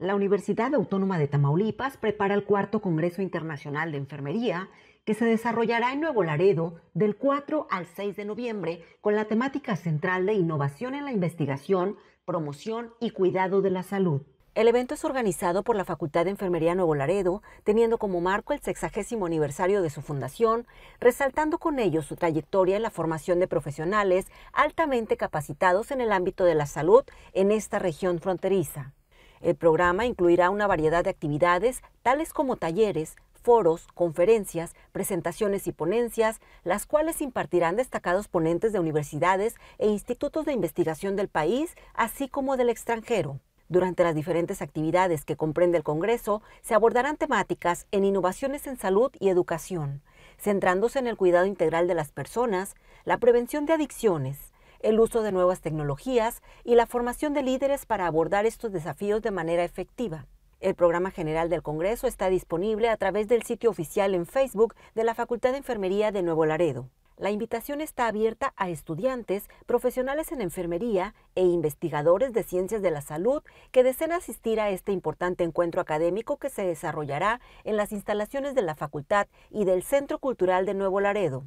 La Universidad Autónoma de Tamaulipas prepara el cuarto Congreso Internacional de Enfermería que se desarrollará en Nuevo Laredo del 4 al 6 de noviembre con la temática central de innovación en la investigación, promoción y cuidado de la salud. El evento es organizado por la Facultad de Enfermería Nuevo Laredo, teniendo como marco el sexagésimo aniversario de su fundación, resaltando con ello su trayectoria en la formación de profesionales altamente capacitados en el ámbito de la salud en esta región fronteriza. El programa incluirá una variedad de actividades, tales como talleres, foros, conferencias, presentaciones y ponencias, las cuales impartirán destacados ponentes de universidades e institutos de investigación del país, así como del extranjero. Durante las diferentes actividades que comprende el Congreso, se abordarán temáticas en innovaciones en salud y educación, centrándose en el cuidado integral de las personas, la prevención de adicciones, el uso de nuevas tecnologías y la formación de líderes para abordar estos desafíos de manera efectiva. El programa general del Congreso está disponible a través del sitio oficial en Facebook de la Facultad de Enfermería de Nuevo Laredo. La invitación está abierta a estudiantes, profesionales en enfermería e investigadores de ciencias de la salud que deseen asistir a este importante encuentro académico que se desarrollará en las instalaciones de la facultad y del Centro Cultural de Nuevo Laredo.